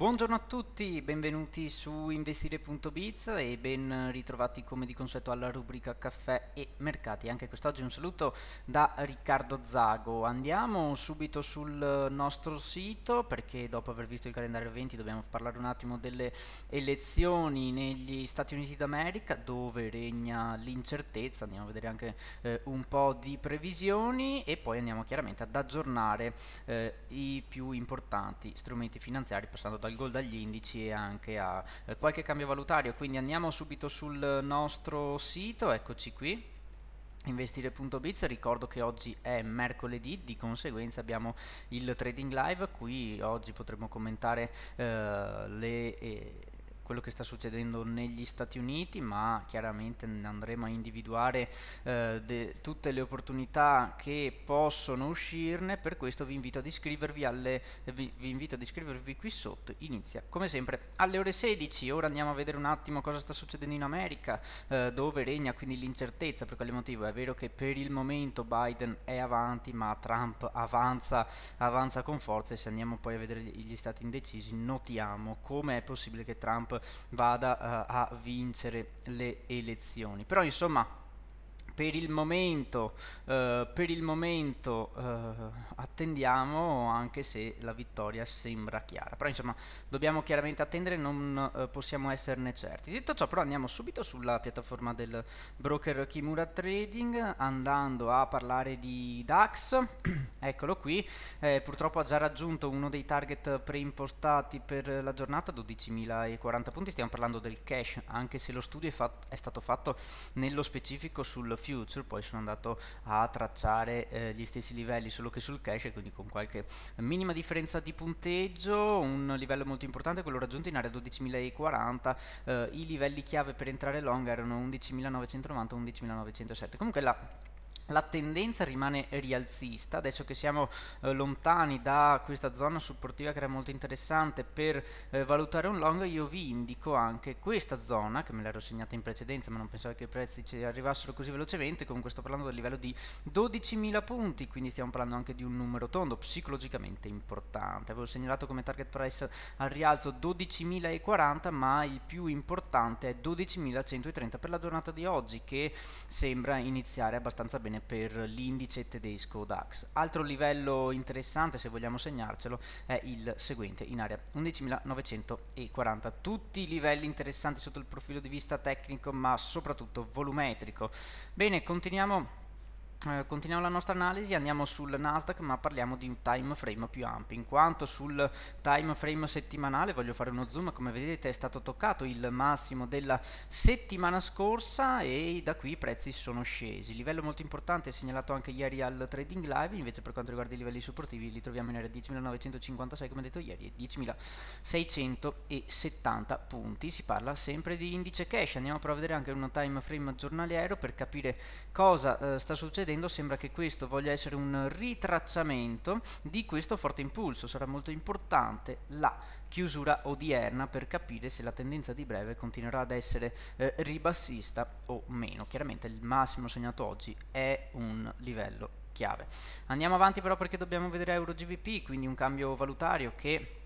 Buongiorno a tutti, benvenuti su investire.biz e ben ritrovati come di consueto alla rubrica caffè e mercati. Anche quest'oggi un saluto da Riccardo Zago. Andiamo subito sul nostro sito perché dopo aver visto il calendario 20 dobbiamo parlare un attimo delle elezioni negli Stati Uniti d'America dove regna l'incertezza. Andiamo a vedere anche eh, un po' di previsioni e poi andiamo chiaramente ad aggiornare eh, i più importanti strumenti finanziari passando dal al gol dagli indici e anche a eh, qualche cambio valutario. Quindi andiamo subito sul nostro sito, eccoci qui investire.biz ricordo che oggi è mercoledì di conseguenza abbiamo il trading live qui oggi potremo commentare eh, le eh, quello che sta succedendo negli Stati Uniti, ma chiaramente andremo a individuare eh, de, tutte le opportunità che possono uscirne, per questo vi invito ad iscrivervi, alle, vi, vi invito ad iscrivervi qui sotto, inizia come sempre alle ore 16, ora andiamo a vedere un attimo cosa sta succedendo in America, eh, dove regna quindi l'incertezza, per quale motivo? È vero che per il momento Biden è avanti, ma Trump avanza, avanza con forza e se andiamo poi a vedere gli stati indecisi notiamo come è possibile che Trump vada eh, a vincere le elezioni. Però insomma per il momento, eh, per il momento eh, attendiamo anche se la vittoria sembra chiara però insomma dobbiamo chiaramente attendere non eh, possiamo esserne certi detto ciò però andiamo subito sulla piattaforma del broker Kimura Trading andando a parlare di DAX eccolo qui eh, purtroppo ha già raggiunto uno dei target preimpostati per la giornata 12.040 punti stiamo parlando del cash anche se lo studio è, fatto, è stato fatto nello specifico sul future Future poi sono andato a tracciare eh, gli stessi livelli solo che sul cache quindi con qualche minima differenza di punteggio un livello molto importante quello raggiunto in area 12.040 eh, i livelli chiave per entrare long erano 11.990 11.907 comunque la la tendenza rimane rialzista, adesso che siamo eh, lontani da questa zona supportiva che era molto interessante per eh, valutare un long, io vi indico anche questa zona, che me l'ero segnata in precedenza ma non pensavo che i prezzi ci arrivassero così velocemente, comunque sto parlando del livello di 12.000 punti, quindi stiamo parlando anche di un numero tondo psicologicamente importante, avevo segnalato come target price al rialzo 12.040 ma il più importante è 12.130 per la giornata di oggi che sembra iniziare abbastanza bene per l'indice tedesco DAX. Altro livello interessante, se vogliamo segnarcelo, è il seguente, in area 11.940. Tutti i livelli interessanti sotto il profilo di vista tecnico, ma soprattutto volumetrico. Bene, continuiamo eh, continuiamo la nostra analisi, andiamo sul Nasdaq ma parliamo di un time frame più ampio in quanto sul time frame settimanale voglio fare uno zoom come vedete è stato toccato il massimo della settimana scorsa e da qui i prezzi sono scesi livello molto importante segnalato anche ieri al trading live invece per quanto riguarda i livelli supportivi li troviamo in area 10.956 come detto ieri e 10.670 punti si parla sempre di indice cash andiamo però a vedere anche un time frame giornaliero per capire cosa eh, sta succedendo succedendo sembra che questo voglia essere un ritracciamento di questo forte impulso. Sarà molto importante la chiusura odierna per capire se la tendenza di breve continuerà ad essere eh, ribassista o meno. Chiaramente il massimo segnato oggi è un livello chiave. Andiamo avanti però perché dobbiamo vedere Euro GBP, quindi un cambio valutario che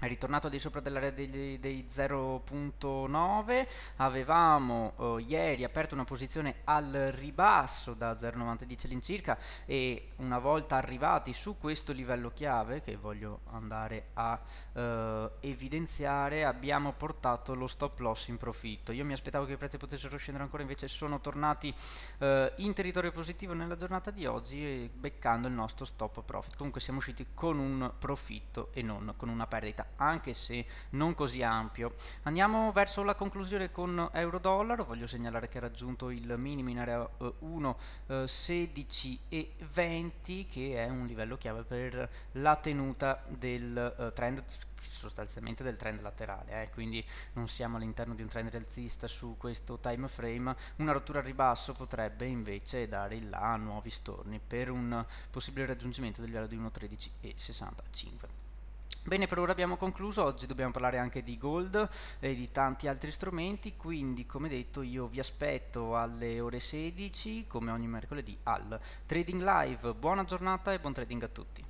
è ritornato al di sopra dell'area dei, dei 0.9 avevamo eh, ieri aperto una posizione al ribasso da 0.910 all'incirca e una volta arrivati su questo livello chiave che voglio andare a eh, evidenziare abbiamo portato lo stop loss in profitto io mi aspettavo che i prezzi potessero scendere ancora invece sono tornati eh, in territorio positivo nella giornata di oggi beccando il nostro stop profit comunque siamo usciti con un profitto e non con una perdita anche se non così ampio. Andiamo verso la conclusione con euro-dollaro, voglio segnalare che ha raggiunto il minimo in area 1, eh, 16 eh, e 20 che è un livello chiave per la tenuta del eh, trend sostanzialmente del trend laterale, eh? quindi non siamo all'interno di un trend rialzista su questo time frame, una rottura al ribasso potrebbe invece dare il là a nuovi storni per un possibile raggiungimento del livello di 1.13 e 65. Bene, per ora abbiamo concluso, oggi dobbiamo parlare anche di Gold e di tanti altri strumenti, quindi come detto io vi aspetto alle ore 16 come ogni mercoledì al Trading Live. Buona giornata e buon trading a tutti.